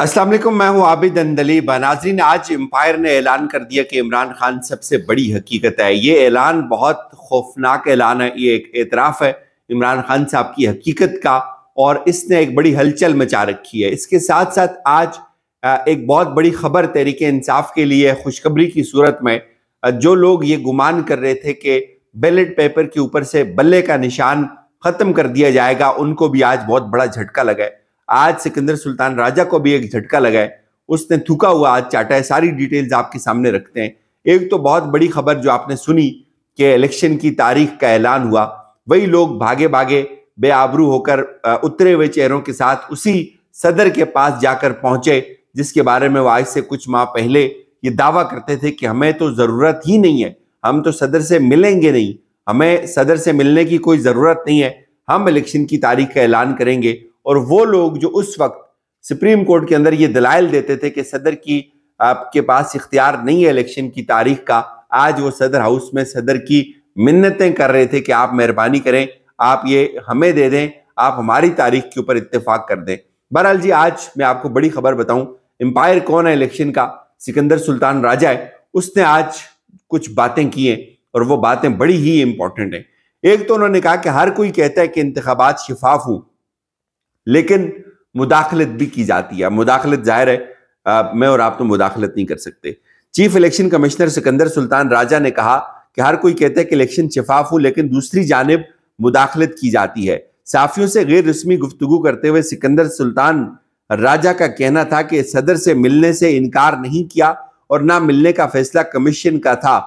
असलम मैं हूँ आबिद अंदली बनाजरीन आज एम्पायर ने ऐलान कर दिया कि इमरान खान सबसे बड़ी हकीकत है ये ऐलान बहुत खौफनाक ऐलान है ये एक एतराफ़ है इमरान खान साहब की हकीकत का और इसने एक बड़ी हलचल मचा रखी है इसके साथ साथ आज एक बहुत बड़ी खबर तहरीक इंसाफ के लिए खुशखबरी की सूरत में जो लोग ये गुमान कर रहे थे कि बैलेट पेपर के ऊपर से बल्ले का निशान ख़त्म कर दिया जाएगा उनको भी आज बहुत बड़ा झटका लगा है आज सिकंदर सुल्तान राजा को भी एक झटका लगा है उसने थूका हुआ आज चाटा है सारी डिटेल्स आपके सामने रखते हैं एक तो बहुत बड़ी खबर जो आपने सुनी कि इलेक्शन की तारीख का ऐलान हुआ वही लोग भागे भागे बेआबरू होकर उतरे हुए चेहरों के साथ उसी सदर के पास जाकर पहुंचे जिसके बारे में वो आज से कुछ माह पहले ये दावा करते थे कि हमें तो ज़रूरत ही नहीं है हम तो सदर से मिलेंगे नहीं हमें सदर से मिलने की कोई ज़रूरत नहीं है हम इलेक्शन की तारीख का ऐलान करेंगे और वो लोग जो उस वक्त सुप्रीम कोर्ट के अंदर ये दलाइल देते थे कि सदर की आपके पास इख्तियार नहीं है इलेक्शन की तारीख का आज वो सदर हाउस में सदर की मिन्नतें कर रहे थे कि आप मेहरबानी करें आप ये हमें दे दें आप हमारी तारीख के ऊपर इतफाक कर दें बहरहाल जी आज मैं आपको बड़ी खबर बताऊं एम्पायर कौन है इलेक्शन का सिकंदर सुल्तान राजा है उसने आज कुछ बातें की हैं और वो बातें बड़ी ही इंपॉर्टेंट हैं एक तो उन्होंने कहा कि हर कोई कहता है कि इंतबात शिफाफ हूँ लेकिन मुदाखलत भी की जाती है मुदाखलत जाहिर है आ, मैं और आप तो मुदाखलत नहीं कर सकते chief election commissioner Sikandar Sultan Raja ने कहा कि हर कोई कहता है कि इलेक्शन शिफाफ हो लेकिन दूसरी जानब मुदाखलत की जाती है साफियों से गैर रस्मी गुफ्तु करते हुए सिकंदर सुल्तान राजा का कहना था कि सदर से मिलने से इनकार नहीं किया और ना मिलने का फैसला कमीशन का था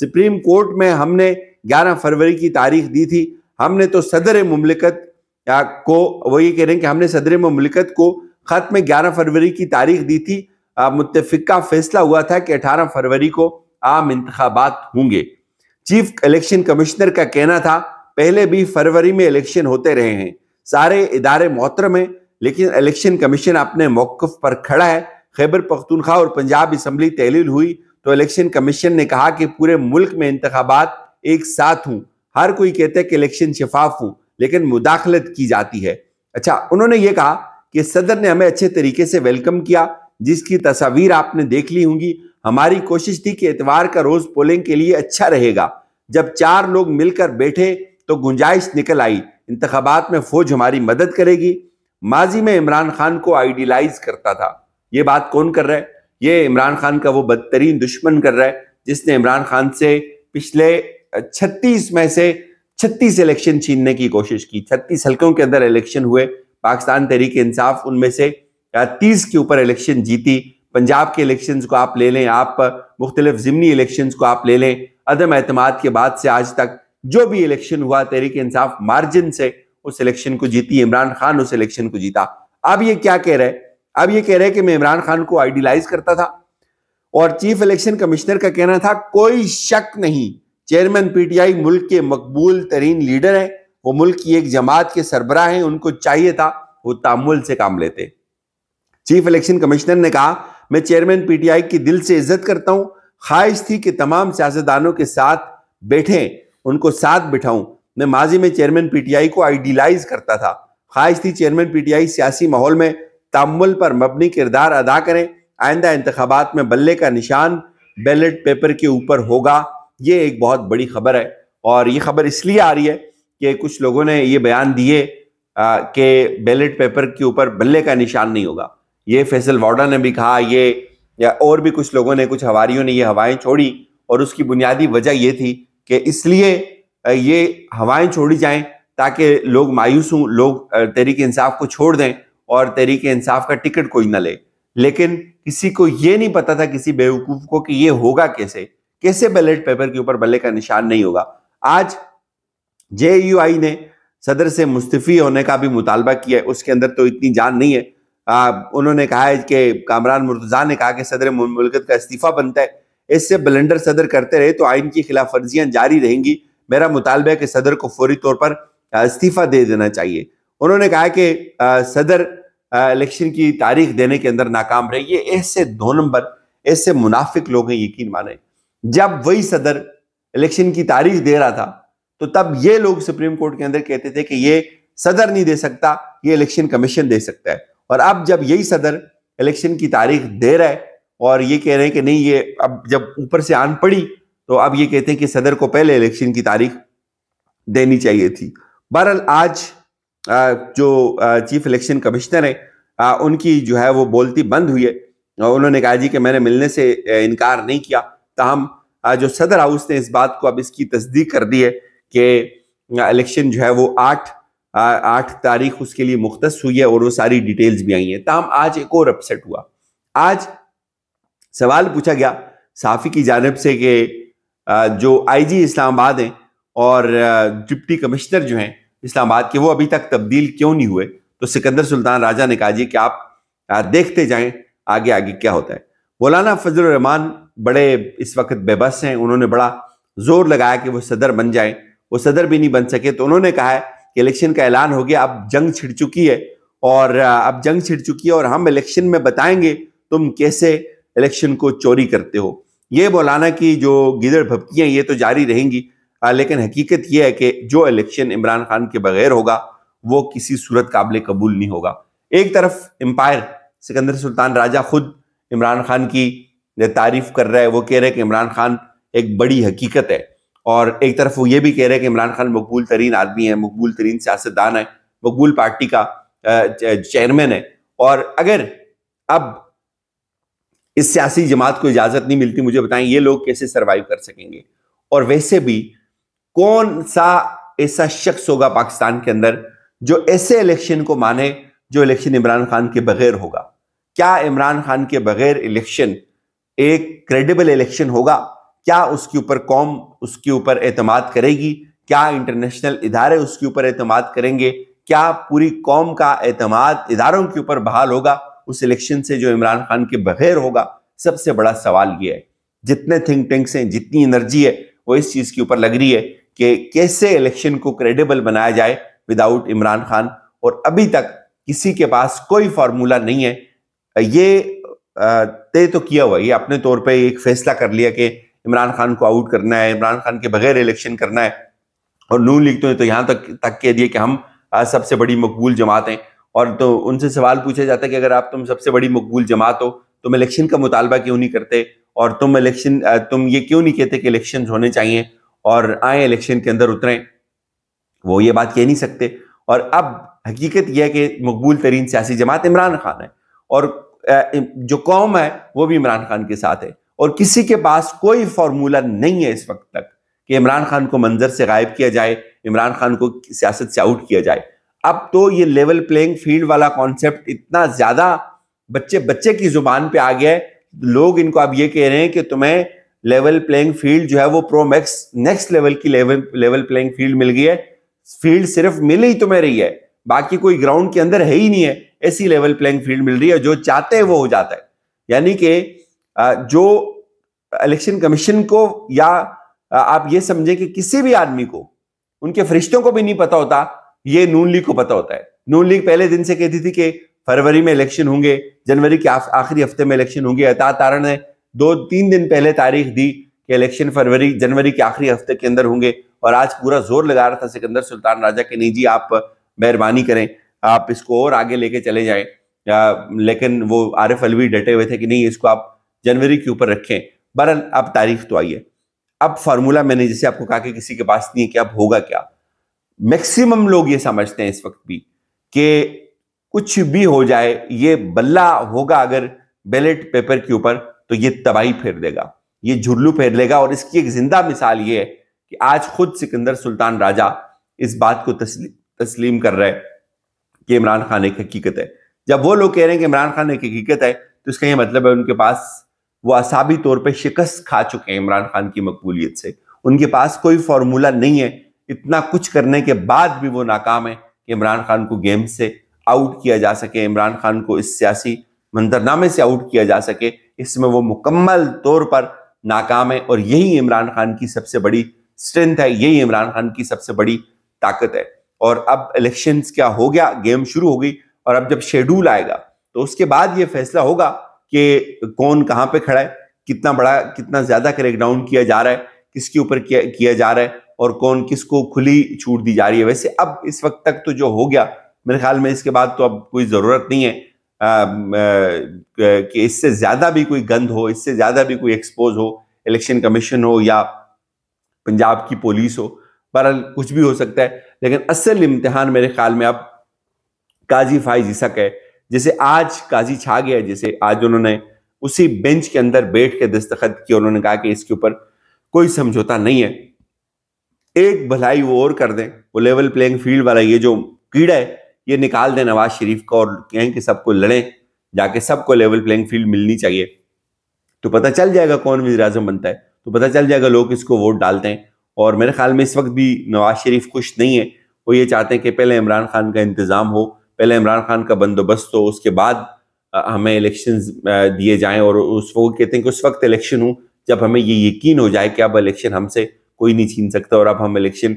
सुप्रीम कोर्ट में हमने 11 फरवरी की तारीख दी थी हमने तो सदर ममलिकत को वो ये कह रहे हैं कि हमने सदर ममलिकत को खत में ग्यारह फरवरी की तारीख दी थी मुतफिका फैसला हुआ था कि अठारह फरवरी को आम इंतबात होंगे चीफ इलेक्शन कमिश्नर का कहना था पहले भी फरवरी में इलेक्शन होते रहे हैं सारे इदारे मोहतरम हैं लेकिन इलेक्शन कमीशन अपने मौकफ पर खड़ा है खैबर पख्तूनख्वा और पंजाब असम्बली तहलील हुई तो इलेक्शन कमीशन ने कहा कि पूरे मुल्क में इंतबात एक साथ हूँ हर कोई कहते हैं कि इलेक्शन शफाफ हूँ लेकिन मुदाखलत की जाती है अच्छा उन्होंने ये कहा कि सदर ने हमें अच्छे तरीके से वेलकम किया जिसकी तस्वीर आपने देख ली होंगी हमारी कोशिश थी कि इतवार का रोज पोलिंग के लिए अच्छा रहेगा जब चार लोग मिलकर बैठे तो गुंजाइश निकल आई इंतबात में फौज हमारी मदद करेगी माजी में इमरान खान को आइडियलाइज करता था ये बात कौन कर रहा है ये इमरान खान का वो बदतरीन दुश्मन कर रहा है जिसने इमरान खान से पिछले छत्तीस में से छत्तीस इलेक्शन छीनने की कोशिश की छत्तीस हल्कों के अंदर इलेक्शन हुए पाकिस्तान तहरीक इंसाफ उनमें से तीस के ऊपर इलेक्शन जीती पंजाब के इलेक्शंस को आप ले लें आप मुख्तलिफ जिमनी इलेक्शंस को आप ले लें अदम एतमाद के बाद से आज तक जो भी इलेक्शन हुआ तहरीक इंसाफ मार्जिन से उस इलेक्शन को जीती इमरान खान उस इलेक्शन को जीता अब ये क्या कह रहे अब ये कह रहे कि मैं इमरान खान को आइडियलाइज करता था और चीफ इलेक्शन कमिश्नर का कहना था कोई शक नहीं चेयरमैन पीटीआई मुल्क के मकबूल तरीन लीडर हैं वो मुल्क की एक जमात के सरबरा हैं उनको चाहिए था वो तामुल से काम लेते चीफ इलेक्शन कमिश्नर ने कहा मैं चेयरमैन पीटीआई की दिल से इज्जत करता हूं ख्वाहिश थी कि तमाम सियासतदानों के साथ बैठे उनको साथ बिठाऊं मैं माजी में चेयरमैन पीटीआई को आइडियलाइज करता था ख्वाहिश थी चेयरमैन पीटीआई सियासी माहौल में तामुल पर मबनी किरदार अदा करें आइंदा इंतबात में बल्ले का निशान बैलेट पेपर के ऊपर होगा ये एक बहुत बड़ी खबर है और ये खबर इसलिए आ रही है कि कुछ लोगों ने ये बयान दिए कि बैलेट पेपर के ऊपर बल्ले का निशान नहीं होगा ये फैसल वाडा ने भी कहा ये या और भी कुछ लोगों ने कुछ हवारियों ने ये हवाएं छोड़ी और उसकी बुनियादी वजह ये थी कि इसलिए ये हवाएं छोड़ी जाएं ताकि लोग मायूस हों लोग तहरीक इंसाफ को छोड़ दें और तहरीक इंसाफ का टिकट कोई ना ले लेकिन किसी को ये नहीं पता था किसी बेवकूफ़ को कि ये होगा कैसे कैसे बैलेट पेपर के ऊपर बल्ले का निशान नहीं होगा आज जे ने सदर से मुस्तफ़ी होने का भी मुतालबा किया है उसके अंदर तो इतनी जान नहीं है आ, उन्होंने कहा है कि कामरान मुर्तजा ने कहा कि सदर मुमलकत का इस्तीफ़ा बनता है इससे बलेंडर सदर करते रहे तो आइन की खिलाफ वर्जियां जारी रहेंगी मेरा मुतालबा है कि सदर को फौरी तौर पर इस्तीफ़ा दे देना चाहिए उन्होंने कहा कि सदर इलेक्शन की तारीख देने के अंदर नाकाम रही ये ऐसे दो नंबर ऐसे मुनाफिक लोग हैं यकीन माने जब वही सदर इलेक्शन की तारीख दे रहा था तो तब ये लोग सुप्रीम कोर्ट के अंदर कहते थे कि ये सदर नहीं दे सकता ये इलेक्शन कमीशन दे सकता है और अब जब यही सदर इलेक्शन की तारीख दे रहा है और ये कह रहे हैं कि नहीं ये अब जब ऊपर से आन पड़ी तो अब ये कहते हैं कि सदर को पहले इलेक्शन की तारीख देनी चाहिए थी बहरहाल आज जो चीफ इलेक्शन कमिश्नर है उनकी जो है वो बोलती बंद हुई है उन्होंने कहा जी कि मैंने मिलने से इनकार नहीं किया तहम जो सदर हाउस ने इस बात को अब इसकी तस्दीक कर दी है कि इलेक्शन जो है वो आठ आठ तारीख उसके लिए मुख्त हुई है और वो सारी डिटेल्स भी आई हैं तहम आज एक और अपसेट हुआ आज सवाल पूछा गया साफी की जानब से कि जो आईजी इस्लामाबाद हैं और डिप्टी कमिश्नर जो हैं इस्लामाबाद के वो अभी तक तब्दील क्यों नहीं हुए तो सिकंदर सुल्तान राजा ने कहा जी कि आप देखते जाएं आगे आगे क्या होता है मौलाना फजल रहमान बड़े इस वक्त बेबस हैं उन्होंने बड़ा जोर लगाया कि वो सदर बन जाए वो सदर भी नहीं बन सके तो उन्होंने कहा है कि इलेक्शन का ऐलान हो गया अब जंग छिड़ चुकी है और अब जंग छिड़ चुकी है और हम इलेक्शन में बताएंगे तुम कैसे इलेक्शन को चोरी करते हो ये बोलाना की जो गिदड़ भपकियाँ ये तो जारी रहेंगी लेकिन हकीकत यह है कि जो इलेक्शन इमरान खान के बगैर होगा वो किसी सूरत काबिल कबूल नहीं होगा एक तरफ एम्पायर सिकंदर सुल्तान राजा खुद इमरान खान की तारीफ कर रहा है वो कह रहे हैं कि इमरान खान एक बड़ी हकीकत है और एक तरफ वो ये भी कह रहे हैं कि इमरान खान मकबूल तरीन आदमी है मकबूल तरीन सियासतदान है मकबूल पार्टी का चेयरमैन है और अगर अब इस सियासी जमात को इजाजत नहीं मिलती मुझे बताएं ये लोग कैसे सर्वाइव कर सकेंगे और वैसे भी कौन सा ऐसा शख्स होगा पाकिस्तान के अंदर जो ऐसे इलेक्शन को माने जो इलेक्शन इमरान खान के बगैर होगा क्या इमरान खान के बगैर इलेक्शन एक क्रेडिबल इलेक्शन होगा क्या उसके ऊपर कौम उसके ऊपर एतमाद करेगी क्या इंटरनेशनल इदारे उसके ऊपर एतमाद करेंगे क्या पूरी कौम का एतमाद इदारों के ऊपर बहाल होगा उस इलेक्शन से जो इमरान खान के बगैर होगा सबसे बड़ा सवाल यह है जितने थिंक टैंक्स हैं जितनी एनर्जी है वो इस चीज़ के ऊपर लग रही है कि कैसे इलेक्शन को क्रेडिबल बनाया जाए विदाउट इमरान खान और अभी तक किसी के पास कोई फार्मूला नहीं है ये तय तो किया हुआ ये अपने तौर पे एक फैसला कर लिया कि इमरान खान को आउट करना है इमरान खान के बगैर इलेक्शन करना है और नून लीग तो, तो यहाँ तक तक कह दिए कि हम सबसे बड़ी मकबूल जमात हैं और तो उनसे सवाल पूछा जाता है कि अगर आप तुम सबसे बड़ी मकबूल जमात हो तुम इलेक्शन का मुतालबा क्यों नहीं करते और तुम इलेक्शन तुम ये क्यों नहीं कहते कि इलेक्शन होने चाहिए और आए इलेक्शन के अंदर उतरें वो ये बात कह नहीं सकते और अब हकीकत यह है कि मकबूल तरीन सियासी जमात इमरान खान है और जो कौम है वो भी इमरान खान के साथ है और किसी के पास कोई फार्मूला नहीं है इस वक्त तक कि इमरान खान को मंजर से गायब किया जाए इमरान खान को सियासत से आउट किया जाए अब तो ये लेवल प्लेइंग फील्ड वाला कॉन्सेप्ट इतना ज़्यादा बच्चे बच्चे की जुबान पे आ गया है लोग इनको अब ये कह रहे हैं कि तुम्हें लेवल प्लेइंग फील्ड जो है वो प्रो मैक्स नेक्स्ट लेवल की लेवल लेवल प्लेइंग फील्ड मिल गई है फील्ड सिर्फ मिल ही तुम्हें रही है बाकी कोई ग्राउंड के अंदर है ही नहीं है ऐसी लेवल प्लेइंग फील्ड मिल रही है जो चाहते हैं वो हो जाता है यानी कि जो इलेक्शन कमीशन को या आप ये समझे कि किसी भी आदमी को उनके फरिश्तों को भी नहीं पता होता ये नून लीग को पता होता है नून लीग पहले दिन से कहती थी कि फरवरी में इलेक्शन होंगे जनवरी के आखिरी हफ्ते में इलेक्शन होंगे अता तारण ने दो तीन दिन पहले तारीख दी कि इलेक्शन फरवरी जनवरी के आखिरी हफ्ते के अंदर होंगे और आज पूरा जोर लगा रहा था सिकंदर सुल्तान राजा के नहीं जी आप मेहरबानी करें आप इसको और आगे लेके चले जाए लेकिन वो आर एफ अलवी डटे हुए थे कि नहीं इसको आप जनवरी के ऊपर रखें बहरहाल अब तारीख तो आई है अब फार्मूला मैंने जैसे आपको कहा कि किसी के पास नहीं है कि अब होगा क्या मैक्सिमम लोग ये समझते हैं इस वक्त भी कि कुछ भी हो जाए ये बल्ला होगा अगर बैलेट पेपर के ऊपर तो ये तबाही फेर देगा ये झुरलू फेर लेगा और इसकी एक जिंदा मिसाल ये है कि आज खुद सिकंदर सुल्तान राजा इस बात को तस्लीम तस्लीम कर रहा है कि इमरान खान एक हकीकत है जब वो लोग कह रहे हैं कि इमरान खान एक हकीकत है तो इसका ये मतलब है उनके पास वो असाबी तौर पर शिकस्त खा चुके हैं इमरान खान की मकबूलियत से उनके पास कोई फार्मूला नहीं है इतना कुछ करने के बाद भी वो नाकाम है कि इमरान खान को गेम से आउट किया जा सके इमरान खान को इस सियासी मंदरनामे से आउट किया जा सके इसमें वो मुकम्मल तौर पर नाकाम है और यही इमरान खान की सबसे बड़ी स्ट्रेंथ है यही इमरान खान की सबसे बड़ी ताकत है और अब इलेक्शन क्या हो गया गेम शुरू हो गई और अब जब शेड्यूल आएगा तो उसके बाद ये फैसला होगा कि कौन कहाँ पे खड़ा है कितना बड़ा कितना ज्यादा क्रेकडाउन किया जा रहा है किसके ऊपर किया, किया जा रहा है और कौन किसको खुली छूट दी जा रही है वैसे अब इस वक्त तक तो जो हो गया मेरे ख्याल में इसके बाद तो अब कोई ज़रूरत नहीं है आ, आ, कि इससे ज़्यादा भी कोई गंद हो इससे ज़्यादा भी कोई एक्सपोज हो इलेक्शन कमीशन हो या पंजाब की पुलिस हो बहरहाल कुछ भी हो सकता है लेकिन असल इम्तिहान मेरे ख्याल में अब काजी फाइज इसक है जैसे आज काजी छा गया जैसे आज उन्होंने उसी बेंच के अंदर बैठ के दस्तखत किया उन्होंने कहा कि इसके ऊपर कोई समझौता नहीं है एक भलाई वो और कर दें वो लेवल प्लेइंग फील्ड वाला ये जो कीड़ा है ये निकाल दें नवाज शरीफ का और कहें कि सबको लड़ें जाके सबको लेवल प्लेइंग फील्ड मिलनी चाहिए तो पता चल जाएगा कौन वजी बनता है तो पता चल जाएगा लोग इसको वोट डालते हैं और मेरे ख्याल में इस वक्त भी नवाज शरीफ खुश नहीं है वो ये चाहते हैं कि पहले इमरान खान का इंतज़ाम हो पहले इमरान खान का बंदोबस्त हो उसके बाद हमें इलेक्शन दिए जाएं और उस वो कहते हैं कि उस वक्त इलेक्शन हो जब हमें ये यकीन हो जाए कि अब इलेक्शन हमसे कोई नहीं छीन सकता और अब हम इलेक्शन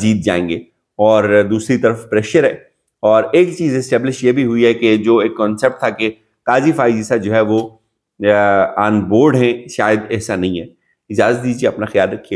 जीत जाएंगे और दूसरी तरफ प्रेशर है और एक चीज़ इस्टेब्लिश ये भी हुई है कि जो एक कॉन्सेप्ट था कि काजी फाइजीसा जो है वो ऑन बोर्ड है शायद ऐसा नहीं है इजाज़त दीजिए अपना ख्याल रखिएगा